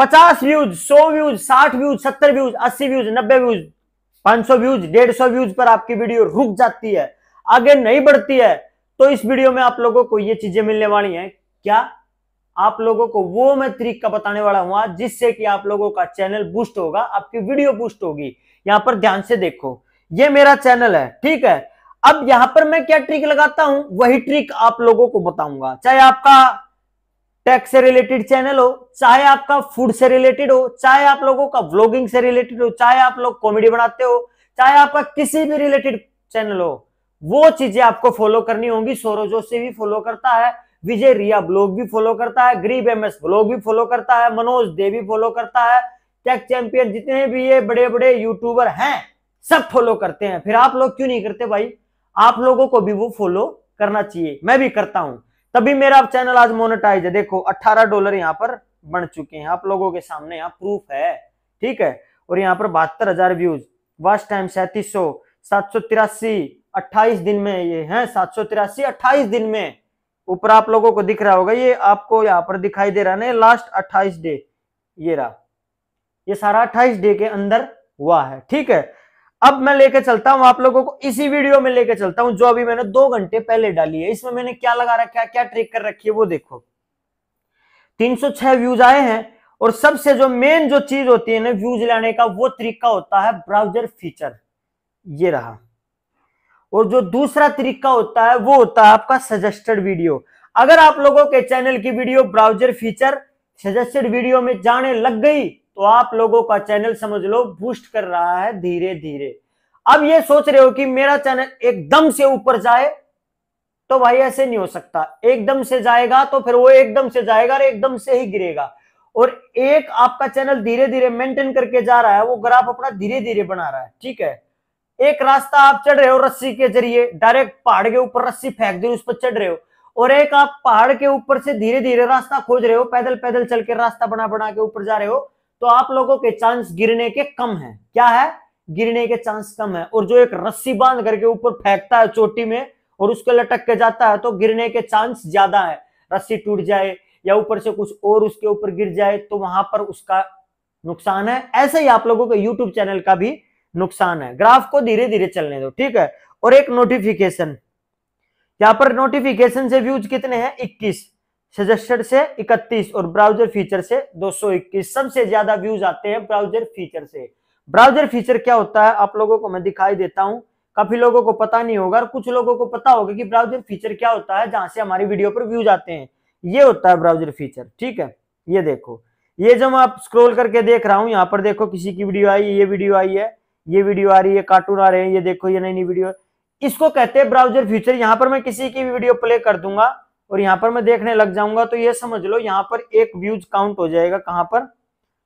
पचास व्यूज सौ व्यूज साठ व्यूज सत्तर व्यूज अस्सी व्यूज नब्बे व्यूज पांच सौ व्यूज डेढ़ सौ व्यूज पर आपकी वीडियो रुक जाती है आगे नहीं बढ़ती है तो इस वीडियो में आप लोगों को ये चीजें मिलने वाली हैं क्या आप लोगों को वो मैं तरीका बताने वाला हूं जिससे कि आप लोगों का चैनल बूस्ट होगा आपकी वीडियो बूस्ट होगी यहां पर ध्यान से देखो ये मेरा चैनल है ठीक है अब यहां पर मैं क्या ट्रिक लगाता हूं वही ट्रिक आप लोगों को बताऊंगा चाहे आपका टैक्स से रिलेटेड चैनल हो चाहे आपका फूड से रिलेटेड हो चाहे आप लोगों का ब्लॉगिंग से रिलेटेड हो चाहे आप लोग कॉमेडी बनाते हो चाहे आपका किसी भी रिलेटेड चैनल हो वो चीजें आपको फॉलो करनी होंगी सोरोजो से भी फॉलो करता है विजय रिया ब्लॉग भी फॉलो करता है ग्रीब एम एस ब्लॉग भी फॉलो करता है मनोज दे भी फॉलो करता है टेक चैंपियन जितने भी ये बड़े बड़े यूट्यूबर हैं सब फॉलो करते हैं फिर आप लोग क्यों नहीं करते भाई आप लोगों को भी वो फॉलो करना चाहिए मैं भी करता हूं तभी मेरा चैनल आज मोनेटाइज है देखो 18 डॉलर यहाँ पर बन चुके हैं आप लोगों के सामने यहाँ प्रूफ है ठीक है और यहाँ पर बहत्तर हजार व्यूज वॉच टाइम सैतीस सौ सात सौ तिरासी अट्ठाईस दिन में ये है सात सौ तिरासी अट्ठाईस दिन में ऊपर आप लोगों को दिख रहा होगा ये आपको यहाँ पर दिखाई दे रहा ना लास्ट अट्ठाईस डे ये रहा ये सारा अट्ठाईस डे के अंदर हुआ है ठीक है अब मैं लेके चलता हूं आप लोगों को इसी वीडियो में लेके चलता हूं जो अभी मैंने दो घंटे पहले डाली है इसमें मैंने क्या लगा रखा है क्या ट्रिक कर रखी है वो देखो 306 व्यूज आए हैं और सबसे जो मेन जो चीज होती है ना व्यूज लाने का वो तरीका होता है ब्राउजर फीचर ये रहा और जो दूसरा तरीका होता है वो होता है आपका सजेस्टेड वीडियो अगर आप लोगों के चैनल की video browser feature suggested video में जाने लग गई तो आप लोगों का चैनल समझ लो बूस्ट कर रहा है धीरे धीरे अब ये सोच रहे हो कि मेरा चैनल एकदम से ऊपर जाए तो भाई ऐसे नहीं हो सकता एकदम से जाएगा तो फिर वो एकदम से जाएगा और एकदम से ही गिरेगा और एक आपका चैनल धीरे धीरे मेंटेन करके जा रहा है वो ग्राफ अपना धीरे धीरे बना रहा है ठीक है एक रास्ता आप चढ़ रहे हो रस्सी के जरिए डायरेक्ट पहाड़ के ऊपर रस्सी फेंक दी उस पर चढ़ रहे हो और एक आप पहाड़ के ऊपर से धीरे धीरे रास्ता खोज रहे हो पैदल पैदल चल के रास्ता बना बना के ऊपर जा रहे हो तो आप लोगों के चांस गिरने के कम है क्या है गिरने के चांस कम है और जो एक रस्सी बांध करके ऊपर फेंकता है चोटी में और उसके लटक के जाता है तो गिरने के चांस ज्यादा है रस्सी टूट जाए या ऊपर से कुछ और उसके ऊपर गिर जाए तो वहां पर उसका नुकसान है ऐसे ही आप लोगों के यूट्यूब चैनल का भी नुकसान है ग्राफ को धीरे धीरे चलने दो ठीक है और एक नोटिफिकेशन यहां पर नोटिफिकेशन से व्यूज कितने हैं इक्कीस सजेस्टेड से 31 और ब्राउजर फीचर से 221 सबसे ज्यादा व्यूज आते हैं ब्राउजर फीचर से ब्राउजर फीचर क्या होता है आप लोगों को मैं दिखाई देता हूं काफी लोगों को पता नहीं होगा और कुछ लोगों को पता होगा कि ब्राउजर फीचर क्या होता है जहां से हमारी वीडियो पर व्यूज आते हैं ये होता है ब्राउजर फीचर ठीक है ये देखो ये जो मैं आप स्क्रोल करके देख रहा हूँ यहाँ पर देखो किसी की वीडियो आई ये वीडियो आई है ये वीडियो आ रही है कार्टून आ रहे हैं ये देखो ये नई नई वीडियो इसको कहते हैं ब्राउजर फीचर यहाँ पर मैं किसी की वीडियो प्ले कर दूंगा और यहाँ पर मैं देखने लग जाऊंगा तो ये समझ लो यहाँ पर एक व्यूज काउंट हो जाएगा कहाँ पर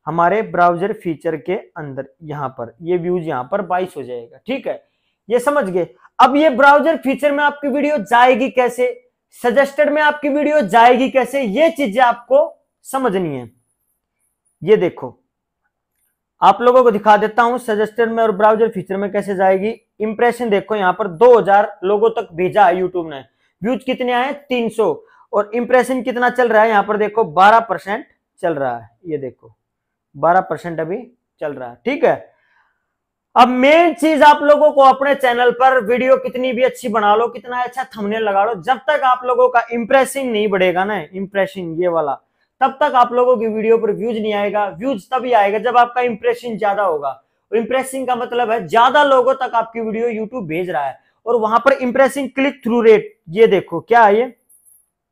हमारे ब्राउजर फीचर के अंदर यहाँ पर ये व्यूज यहाँ पर 22 हो जाएगा ठीक है ये समझ गए अब ये ब्राउजर फीचर में आपकी वीडियो जाएगी कैसे सजेस्टेड में आपकी वीडियो जाएगी कैसे ये चीजें आपको समझनी है ये देखो आप लोगों को दिखा देता हूं सजेस्टेड में और ब्राउजर फीचर में कैसे जाएगी इंप्रेशन देखो यहां पर 2000 लोगों तक भेजा है यूट्यूब ने व्यूज कितने आए 300 और इंप्रेशन कितना चल रहा है यहां पर देखो 12 परसेंट चल रहा है ये देखो 12 परसेंट अभी चल रहा है ठीक है अब मेन चीज आप लोगों को अपने चैनल पर वीडियो कितनी भी अच्छी बना लो कितना अच्छा थमने लगा लो जब तक आप लोगों का इंप्रेसिंग नहीं बढ़ेगा ना इंप्रेशन ये वाला तब तक आप लोगों की वीडियो पर व्यूज नहीं आएगा व्यूज तभी आएगा जब आपका इंप्रेशन ज्यादा होगा इंप्रेसिंग का मतलब है ज्यादा लोगों तक आपकी वीडियो यूट्यूब भेज रहा है और वहां पर इंप्रेसिंग क्लिक थ्रू रेट ये देखो क्या है ये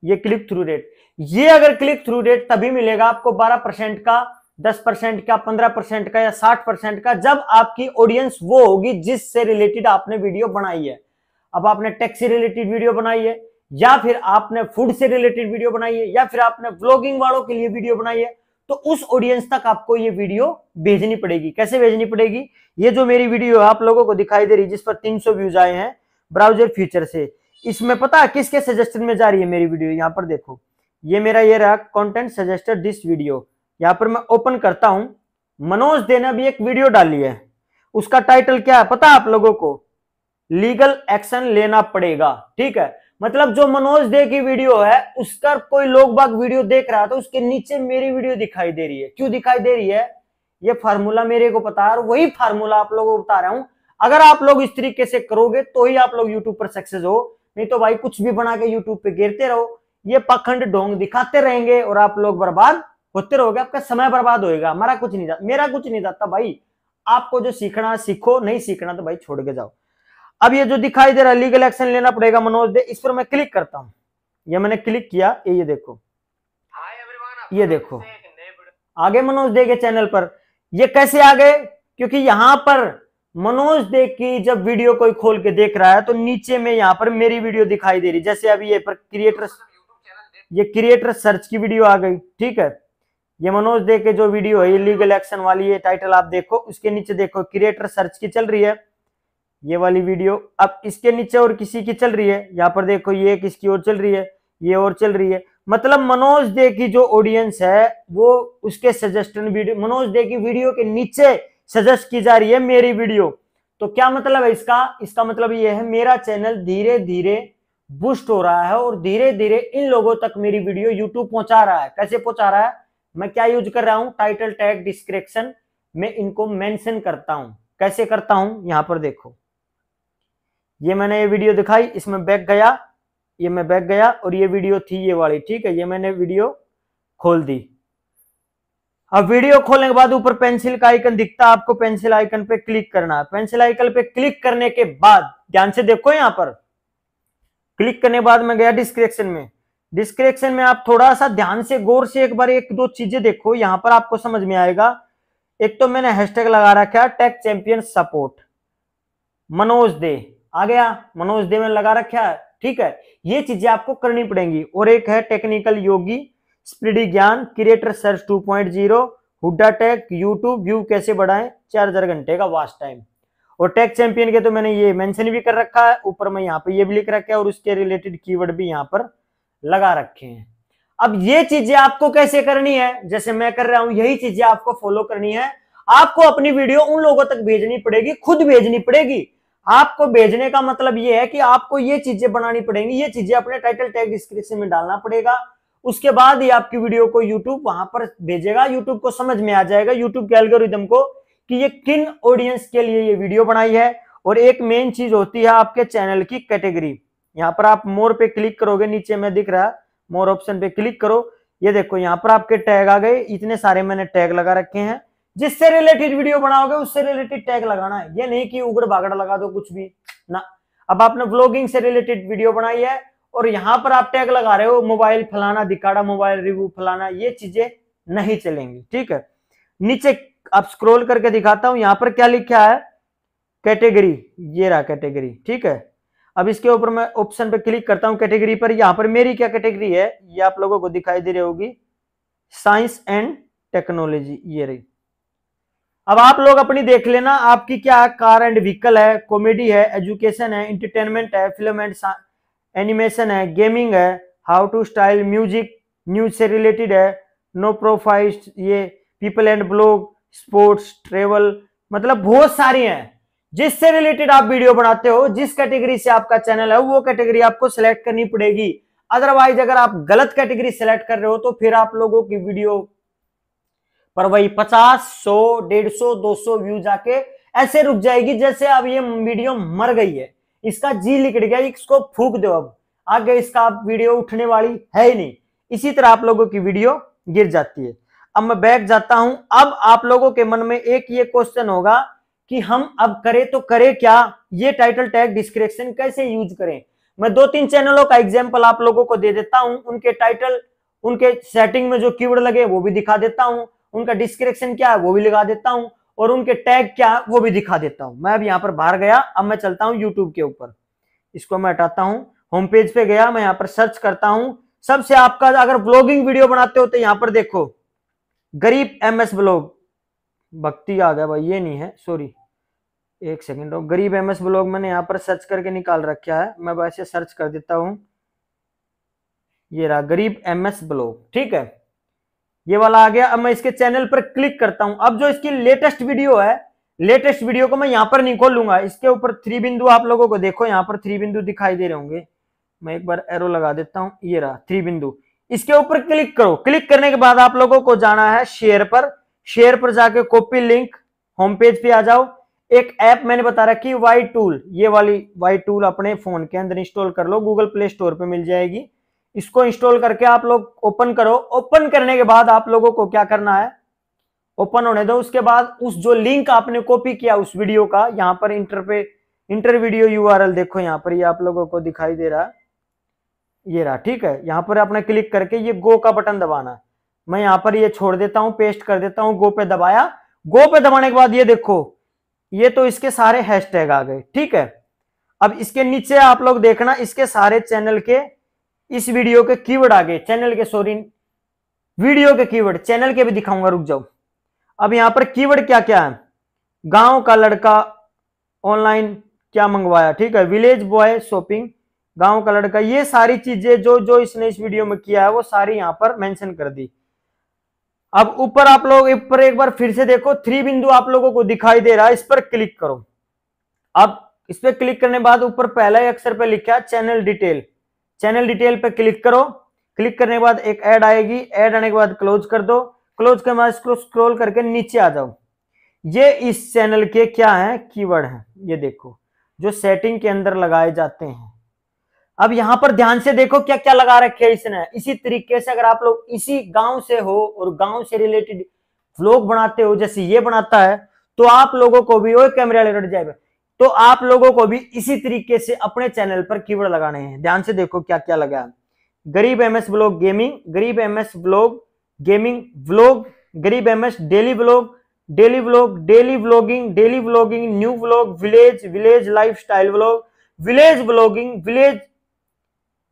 ये क्लिक थ्रू रेट ये अगर क्लिक थ्रू रेट तभी मिलेगा आपको 12 परसेंट का 10 परसेंट का 15 परसेंट का या 60 परसेंट का जब आपकी ऑडियंस वो होगी जिससे रिलेटेड आपने वीडियो बनाई है अब आपने टैक्सी रिलेटेड वीडियो बनाई है या फिर आपने फूड से रिलेटेड वीडियो बनाई है या फिर आपने ब्लॉगिंग वालों के लिए वीडियो बनाई है तो उस ऑडियंस तक आपको ये वीडियो भेजनी पड़ेगी कैसे भेजनी पड़ेगी ये जो मेरी वीडियो है आप लोगों को दिखाई दे रही जिस पर 300 व्यूज आए हैं ब्राउजर फ्यूचर से इसमें पता किसके सजेशन में जा रही है मेरी वीडियो यहाँ पर देखो ये मेरा ये रहा कंटेंट सजेस्टेड दिस वीडियो यहाँ पर मैं ओपन करता हूँ मनोज दे ने अभी एक वीडियो डाली है उसका टाइटल क्या है पता आप लोगों को लीगल एक्शन लेना पड़ेगा ठीक है मतलब जो मनोज दे की वीडियो है उसका कोई लोग बाग वीडियो देख रहा था तो उसके नीचे मेरी वीडियो दिखाई दे रही है क्यों दिखाई दे रही है ये फार्मूला मेरे को पता है और वही फार्मूला आप लोगों को बता रहा हूं अगर आप लोग इस तरीके से करोगे तो ही आप लोग यूट्यूब पर सक्सेस हो नहीं तो भाई कुछ भी बना के यूट्यूब पे गिरते रहो ये पखंड ढोंग दिखाते रहेंगे और आप लोग बर्बाद होते रहोगे आपका समय बर्बाद होएगा हमारा कुछ नहीं जाता मेरा कुछ नहीं जाता भाई आपको जो सीखना सीखो नहीं सीखना तो भाई छोड़ के जाओ अब ये जो दिखाई दे रहा है लीगल एक्शन लेना पड़ेगा मनोज दे इस पर मैं क्लिक करता हूँ ये मैंने क्लिक किया ये ये देखो ये देखो आगे मनोज दे के चैनल पर ये कैसे आ गए क्योंकि यहां पर मनोज देख की जब वीडियो कोई खोल के देख रहा है तो नीचे में यहाँ पर मेरी वीडियो दिखाई दे रही जैसे अभी ये पर क्रिएटर ये क्रिएटर सर्च की वीडियो आ गई ठीक है ये मनोज दे के जो वीडियो है ये लीगल एक्शन वाली ये टाइटल आप देखो उसके नीचे देखो क्रिएटर सर्च की चल रही है ये वाली वीडियो अब इसके नीचे और किसी की चल रही है यहाँ पर देखो ये किसकी और चल रही है ये और चल रही है मतलब मनोज दे की जो ऑडियंस है वो उसके सजेशन वीडियो मनोज दे की वीडियो के नीचे सजेस्ट की जा रही है मेरी वीडियो तो क्या मतलब है इसका इसका मतलब ये है मेरा चैनल धीरे धीरे बूस्ट हो रहा है और धीरे धीरे इन लोगों तक मेरी वीडियो यूट्यूब पहुंचा रहा है कैसे पहुंचा रहा है मैं क्या यूज कर रहा हूं टाइटल टैग डिस्क्रिप्शन में इनको मेंशन करता हूं कैसे करता हूं यहां पर देखो ये मैंने ये वीडियो दिखाई इसमें बैक गया ये मैं बैक गया और ये वीडियो थी ये वाली ठीक है ये मैंने वीडियो खोल दी अब वीडियो खोलने के बाद ऊपर पेंसिल का आइकन दिखता है आपको पेंसिल आइकन पे क्लिक करना है पेंसिल आइकन पे क्लिक करने के बाद ध्यान से देखो यहां पर क्लिक करने के बाद मैं गया डिस्क्रिप्शन में डिस्क्रिप्शन में आप थोड़ा सा ध्यान से गौर से एक बार एक दो चीजें देखो यहां पर आपको समझ में आएगा एक तो मैंने हैशटैग लगा रखा है टेक चैंपियन सपोर्ट मनोज दे आ गया मनोज दे में लगा रखा है ठीक है ये चीजें आपको करनी पड़ेंगी और एक है टेक्निकल योगी स्प्रिडी ज्ञान creator search 2.0 Hooda tech YouTube view कैसे बढ़ाएं चार हजार घंटे का वास्ट टाइम और टेक चैंपियन के तो मैंने ये मेंशन भी कर रखा है ऊपर में यहाँ पे ये भी लिख रखा है और उसके रिलेटेड कीवर्ड भी यहाँ पर लगा रखे हैं अब ये चीजें आपको कैसे करनी है जैसे मैं कर रहा हूं यही चीजें आपको फॉलो करनी है आपको अपनी वीडियो उन लोगों तक भेजनी पड़ेगी खुद भेजनी पड़ेगी आपको भेजने का मतलब ये है कि आपको ये चीजें बनानी पड़ेंगी ये चीजें अपने टाइटल टैग डिस्क्रिप्शन में डालना पड़ेगा उसके बाद ही आपकी वीडियो को यूट्यूब वहां पर भेजेगा यूट्यूब को समझ में आ जाएगा यूट्यूब के एल्गोरिदम को कि ये किन ऑडियंस के लिए ये वीडियो बनाई है और एक मेन चीज होती है आपके चैनल की कैटेगरी यहाँ पर आप मोर पे क्लिक करोगे नीचे में दिख रहा है मोर ऑप्शन पे क्लिक करो ये देखो यहाँ पर आपके टैग आ गए इतने सारे मैंने टैग लगा रखे हैं जिससे रिलेटेड वीडियो बनाओगे उससे रिलेटेड टैग लगाना है ये नहीं कि उगड़ भागड़ लगा दो कुछ भी ना अब आपने ब्लॉगिंग से रिलेटेड वीडियो बनाई है और यहां पर आप टैग लगा रहे हो मोबाइल फलाना दिखाड़ा मोबाइल रिव्यू फलाना ये चीजें नहीं चलेंगी ठीक है नीचे आप स्क्रोल करके दिखाता हूं यहां पर क्या लिखा है कैटेगरी ये रहा कैटेगरी ठीक है अब इसके ऊपर मैं ऑप्शन पर क्लिक करता हूं कैटेगरी पर यहां पर मेरी क्या कैटेगरी है ये आप लोगों को दिखाई दे रही होगी साइंस एंड टेक्नोलॉजी ये रही अब आप लोग अपनी देख लेना आपकी क्या कार एंड व्हीकल है कॉमेडी है एजुकेशन है इंटरटेनमेंट है फिल्म एंड एनिमेशन है गेमिंग है how to style music news से रिलेटेड है नो प्रोफाइल्स ये people and blog sports travel मतलब बहुत सारी हैं जिससे रिलेटेड आप वीडियो बनाते हो जिस कैटेगरी से आपका चैनल है वो कैटेगरी आपको सेलेक्ट करनी पड़ेगी अदरवाइज अगर आप गलत कैटेगरी सेलेक्ट कर रहे हो तो फिर आप लोगों की वीडियो पर वही पचास सौ डेढ़ सौ दो सौ व्यूज आके ऐसे रुक जाएगी जैसे अब ये वीडियो मर गई है इसका जी लिख गया इसको फूक दो अब आगे इसका वीडियो उठने वाली है ही नहीं इसी तरह आप लोगों की वीडियो गिर जाती है अब मैं बैग जाता हूं अब आप लोगों के मन में एक ये क्वेश्चन होगा कि हम अब करें तो करें क्या ये टाइटल टैग डिस्क्रिप्शन कैसे यूज करें मैं दो तीन चैनलों का एग्जाम्पल आप लोगों को दे देता हूं उनके टाइटल उनके सेटिंग में जो कीवर्ड लगे वो भी दिखा देता हूं उनका डिस्क्रिप्शन क्या है वो भी लगा देता हूं और उनके टैग क्या वो भी दिखा देता हूं मैं अब यहाँ पर बाहर गया अब मैं चलता हूँ यूट्यूब के ऊपर इसको मैं हटाता हूँ होम पेज पे गया मैं यहाँ पर सर्च करता हूँ सबसे आपका अगर ब्लॉगिंग वीडियो बनाते हो तो यहाँ पर देखो गरीब एम एस ब्लॉग भक्ति आ गया भाई ये नहीं है सॉरी एक सेकेंड गरीब एम एस ब्लॉग मैंने यहाँ पर सर्च करके निकाल रखा है मैं वैसे सर्च कर देता हूँ ये रहा गरीब एम एस ब्लॉग ठीक है ये वाला आ गया अब मैं इसके चैनल पर क्लिक करता हूं अब जो इसकी लेटेस्ट वीडियो है लेटेस्ट वीडियो को मैं यहां पर नहीं खोलूंगा इसके ऊपर थ्री बिंदु आप लोगों को देखो यहाँ पर थ्री बिंदु दिखाई दे रहे होंगे मैं एक बार एरो लगा देता हूँ ये रहा थ्री बिंदु इसके ऊपर क्लिक करो क्लिक करने के बाद आप लोगों को जाना है शेयर पर शेयर पर जाके कॉपी लिंक होम पेज पे आ जाओ एक ऐप मैंने बता रखी वाई टूल ये वाली वाई टूल अपने फोन के अंदर इंस्टॉल कर लो गूगल प्ले स्टोर पर मिल जाएगी इसको इंस्टॉल करके आप लोग ओपन करो ओपन करने के बाद आप लोगों को क्या करना है ओपन होने दो उसके बाद उस जो लिंक आपने कॉपी किया उस वीडियो का यहाँ पर इंटर पे इंटर वीडियो यूआरएल देखो यहाँ पर ये आप लोगों को दिखाई दे रहा है ये रहा ठीक है यहाँ पर आपने क्लिक करके ये गो का बटन दबाना मैं यहाँ पर ये छोड़ देता हूँ पेस्ट कर देता हूँ गो पे दबाया गो पे दबाने के बाद ये देखो ये तो इसके सारे हैशटैग आ गए ठीक है अब इसके नीचे आप लोग देखना इसके सारे चैनल के इस वीडियो के कीवर्ड आगे चैनल के सॉरी वीडियो के कीवर्ड चैनल के भी दिखाऊंगा रुक जाओ अब यहां पर कीवर्ड क्या क्या है गांव का लड़का ऑनलाइन क्या मंगवाया ठीक है विलेज बॉय शॉपिंग गांव का लड़का ये सारी चीजें जो जो इसने इस वीडियो में किया है वो सारी यहां पर मेंशन कर दी अब ऊपर आप लोग ऊपर एक बार फिर से देखो थ्री बिंदु आप लोगों को दिखाई दे रहा है इस पर क्लिक करो अब इस पर क्लिक करने बाद ऊपर पहला अक्षर पर लिखा चैनल डिटेल चैनल डिटेल पर क्लिक करो क्लिक करने के बाद एक ऐड आएगी ऐड आने के बाद क्लोज कर दो क्लोज के बाद इसको स्क्रोल करके नीचे आ जाओ ये इस चैनल के क्या है कीवर्ड है ये देखो जो सेटिंग के अंदर लगाए जाते हैं अब यहां पर ध्यान से देखो क्या क्या लगा रखे है इसने इसी तरीके से अगर आप लोग इसी गांव से हो और गांव से रिलेटेड व्लॉग बनाते हो जैसे ये बनाता है तो आप लोगों को भी वो कैमरा रिलेटेड जाएगा तो आप लोगों को भी इसी तरीके से अपने चैनल पर कीवर्ड लगाने हैं ध्यान से देखो क्या क्या लगा Garib M S vlog gaming Garib M S vlog gaming vlog Garib M S daily vlog daily vlog daily vlogging daily vlogging new vlog village village style vlog village vlogging village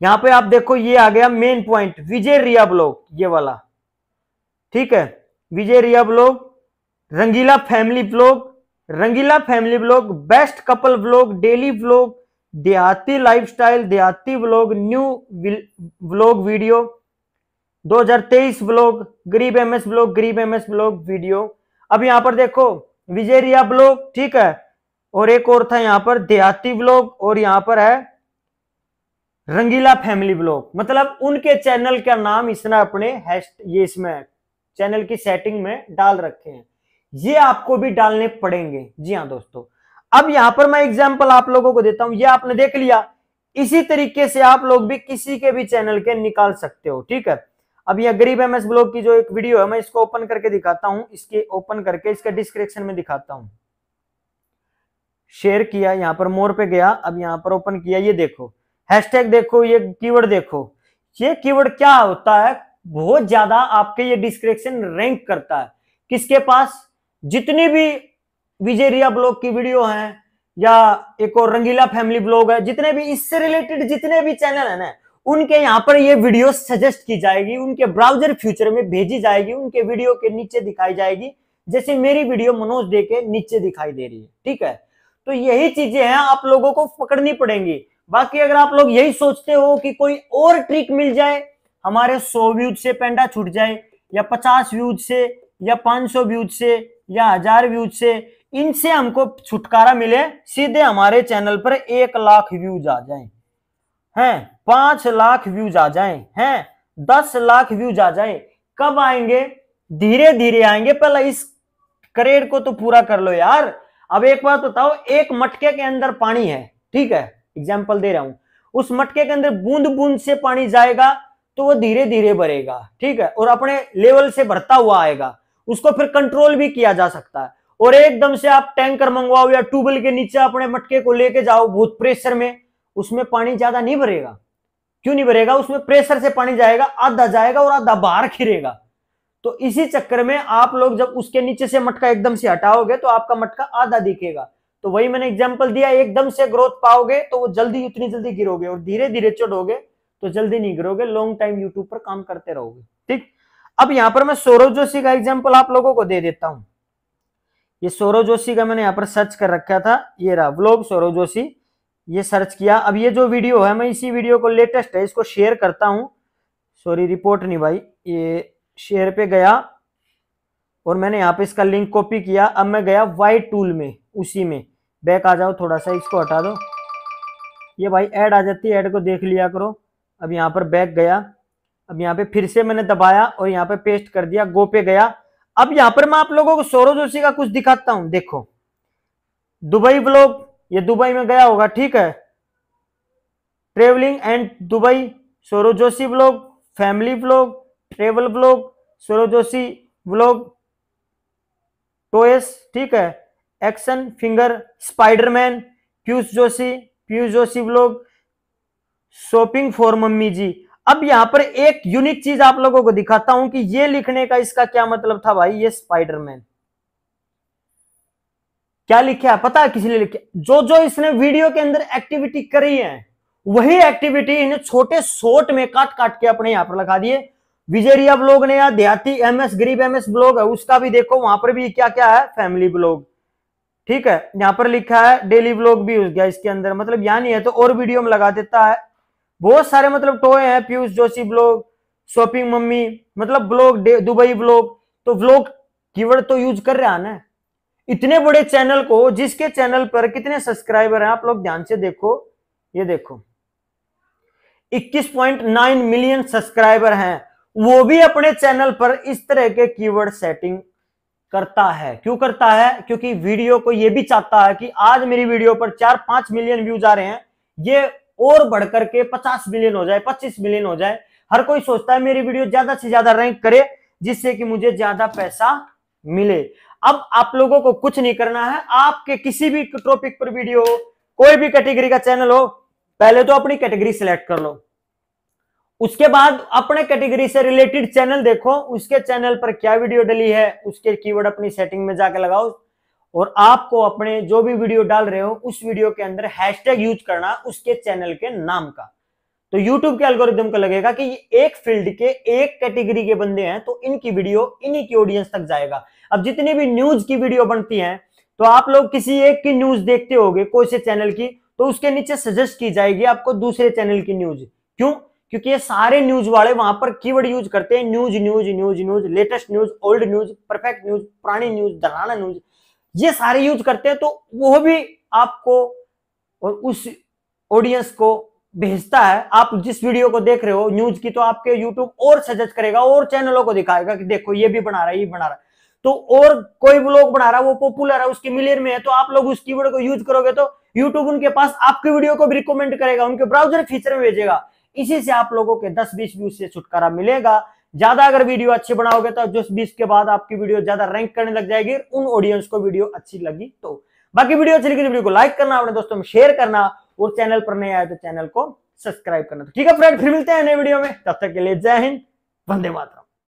यहां पे आप देखो ये आ गया main point Vijay Riya vlog ये वाला ठीक है Vijay Riya vlog Rangila family vlog Rangila family vlog best couple vlog daily vlog Dehati lifestyle Dehati vlog new blog video 2023 vlog Garib MS vlog Garib MS vlog video अब यहां पर देखो विजय रिया ब्लॉग ठीक है और एक और था यहां पर देहाती ब्लॉग और यहां पर है रंगीला फैमिली ब्लॉग मतलब उनके चैनल का नाम इसने अपने हैश ये इसमें चैनल की सेटिंग में डाल रखे हैं ये आपको भी डालने पड़ेंगे जी हाँ दोस्तों अब यहां पर मैं एग्जाम्पल आप लोगों को देता हूं ये आपने देख लिया इसी तरीके से आप लोग भी किसी के भी चैनल के निकाल सकते हो ठीक है अब यह गरीब एमएस ब्लॉग की जो एक वीडियो है मैं इसको ओपन करके दिखाता हूं इसके ओपन करके इसके डिस्क्रिप्शन में दिखाता हूं शेयर किया यहां पर मोर पे गया अब यहां पर ओपन किया ये देखो हैशटैग देखो ये कीवर्ड देखो ये कीवर्ड क्या होता है बहुत ज्यादा आपके ये डिस्क्रिप्शन रैंक करता है किसके पास जितनी भी विजेरिया ब्लॉग की वीडियो है या एक और रंगीला फैमिली ब्लॉग है जितने भी इससे रिलेटेड जितने भी चैनल है ना उनके यहाँ पर ये वीडियो सजेस्ट की जाएगी उनके ब्राउजर फ्यूचर में भेजी जाएगी उनके वीडियो के नीचे दिखाई जाएगी जैसे मेरी वीडियो मनोज दे के नीचे दिखाई दे रही है ठीक है तो यही चीजें हैं आप लोगों को पकड़नी पड़ेंगी बाकी अगर आप लोग यही सोचते हो कि कोई और ट्रिक मिल जाए हमारे सौ व्यूज से पेंडा छूट जाए या पचास व्यूज से या पांच सौ व्यूज से या हजार व्यूज से इनसे हमको छुटकारा मिले सीधे हमारे चैनल पर एक लाख व्यूज आ जाए हैं पांच लाख व्यूज आ जाए हैं दस लाख व्यूज आ जाए कब आएंगे धीरे धीरे आएंगे पहले इस करेड़ को तो पूरा कर लो यार अब एक बात बताओ एक मटके के अंदर पानी है ठीक है एग्जाम्पल दे रहा हूं उस मटके के अंदर बूंद बूंद से पानी जाएगा तो वो धीरे धीरे भरेगा ठीक है और अपने लेवल से भरता हुआ आएगा उसको फिर कंट्रोल भी किया जा सकता है और एकदम से आप टैंकर मंगवाओ या ट्यूबवेल के नीचे अपने मटके को लेके जाओ बहुत प्रेशर में उसमें पानी ज्यादा नहीं भरेगा क्यों नहीं भरेगा उसमें प्रेशर से पानी जाएगा आधा जाएगा और आधा बाहर खिरेगा तो इसी चक्कर में आप लोग जब उसके नीचे से मटका एकदम से हटाओगे तो आपका मटका आधा दिखेगा तो वही मैंने एग्जाम्पल दिया एकदम से ग्रोथ पाओगे तो वो जल्दी उतनी जल्दी गिरोगे और धीरे धीरे चढ़ोगे तो जल्दी नहीं गिरोगे लॉन्ग टाइम यूट्यूब पर काम करते रहोगे ठीक अब यहां पर मैं सौरव जोशी का एग्जाम्पल आप लोगों को दे देता हूं ये सौरव जोशी का मैंने यहां पर सर्च कर रखा था ये रहा व्लॉग सौरव जोशी ये सर्च किया अब ये जो वीडियो है मैं इसी वीडियो को लेटेस्ट है इसको शेयर करता हूँ सॉरी रिपोर्ट नहीं भाई ये शेयर पे गया और मैंने यहाँ पे इसका लिंक कॉपी किया अब मैं गया वाइट टूल में उसी में बैक आ जाओ थोड़ा सा इसको हटा दो ये भाई ऐड आ जाती है ऐड को देख लिया करो अब यहाँ पर बैक गया अब यहाँ पे फिर से मैंने दबाया और यहाँ पे पेस्ट कर दिया गो पे गया अब यहाँ पर मैं आप लोगों को सौरव जोशी का कुछ दिखाता हूं देखो दुबई ब्लॉग ये दुबई में गया होगा ठीक है travelling and Dubai Saurav Joshi vlog family vlog travel vlog Saurav Joshi vlog toys ठीक है action finger spiderman Piyush Joshi Piyush Joshi vlog shopping for mummy ji अब यहां पर एक यूनिक चीज आप लोगों को दिखाता हूं कि ये लिखने का इसका क्या मतलब था भाई ये स्पाइडरमैन क्या लिखा है पता है किसी ने लिखा जो जो इसने वीडियो के अंदर एक्टिविटी करी है वही एक्टिविटी इन्हें छोटे शोट में काट काट के अपने यहां पर लगा दिए विजेरिया ब्लॉग ने या देहाती एमएस गरीब एमएस ब्लॉग है उसका भी देखो वहां पर भी क्या क्या है फैमिली ब्लॉग ठीक है यहां पर लिखा है डेली ब्लॉग भी हो गया इसके अंदर मतलब यहां नहीं है तो और वीडियो में लगा देता है बहुत सारे मतलब टोए हैं Piyush Joshi vlog shopping mummy मतलब ब्लॉग दुबई ब्लॉग तो ब्लॉग कीवर्ड तो यूज कर रहा ना इतने बड़े चैनल को जिसके चैनल पर कितने सब्सक्राइबर हैं आप लोग ध्यान से देखो ये देखो 21.9 मिलियन सब्सक्राइबर हैं वो भी अपने चैनल पर इस तरह के कीवर्ड सेटिंग करता है क्यों करता है क्योंकि वीडियो को ये भी चाहता है कि आज मेरी वीडियो पर चार पांच मिलियन व्यूज आ रहे हैं ये और बढ़कर के 50 मिलियन हो जाए 25 मिलियन हो जाए हर कोई सोचता है मेरी वीडियो ज्यादा से ज्यादा रैंक करे जिससे कि मुझे ज्यादा पैसा मिले अब आप लोगों को कुछ नहीं करना है आपके किसी भी टॉपिक पर वीडियो कोई भी कैटेगरी का चैनल हो पहले तो अपनी कैटेगरी सिलेक्ट कर लो उसके बाद अपने कैटेगरी से रिलेटेड चैनल देखो उसके चैनल पर क्या वीडियो डली है उसके कीवर्ड अपनी सेटिंग में जाकर लगाओ और आपको अपने जो भी वीडियो डाल रहे हो उस वीडियो के अंदर हैशटैग यूज करना उसके चैनल के नाम का तो YouTube के एल्गोरिदम का लगेगा कि एक फील्ड के एक कैटेगरी के बंदे हैं तो इनकी वीडियो इन्हीं की ऑडियंस तक जाएगा अब जितनी भी न्यूज की वीडियो बनती है तो आप लोग किसी एक की न्यूज देखते होगे कोई से चैनल की तो उसके नीचे सजेस्ट की जाएगी आपको दूसरे चैनल की न्यूज क्यों क्योंकि ये सारे न्यूज वाले वहां पर कीवर्ड यूज करते हैं news news news news latest news old news perfect news पुरानी न्यूज दराना न्यूज ये सारे यूज करते हैं तो वो भी आपको और उस ऑडियंस को भेजता है आप जिस वीडियो को देख रहे हो न्यूज की तो आपके यूट्यूब और सजेस्ट करेगा और चैनलों को दिखाएगा कि देखो ये भी बना रहा है ये बना रहा है तो और कोई ब्लॉग बना रहा है वो पॉपुलर है उसके मिलियन में है तो आप लोग उस की को यूज करोगे तो यूट्यूब उनके पास आपके वीडियो को भी रिकमेंड करेगा उनके ब्राउजर फीचर में भेजेगा इसी से आप लोगों के दस बीस व्यूज से छुटकारा मिलेगा ज्यादा अगर वीडियो अच्छी बनाओगे तो जिस बीस के बाद आपकी वीडियो ज्यादा रैंक करने लग जाएगी उन ऑडियंस को वीडियो अच्छी लगी तो बाकी वीडियो अच्छी लगी तो वीडियो को लाइक करना अपने दोस्तों में शेयर करना और चैनल पर नहीं आए तो चैनल को सब्सक्राइब करना तो ठीक है फ्रेंड फिर मिलते हैं नए वीडियो में तब तक के लिए जय हिंद वंदे मातरम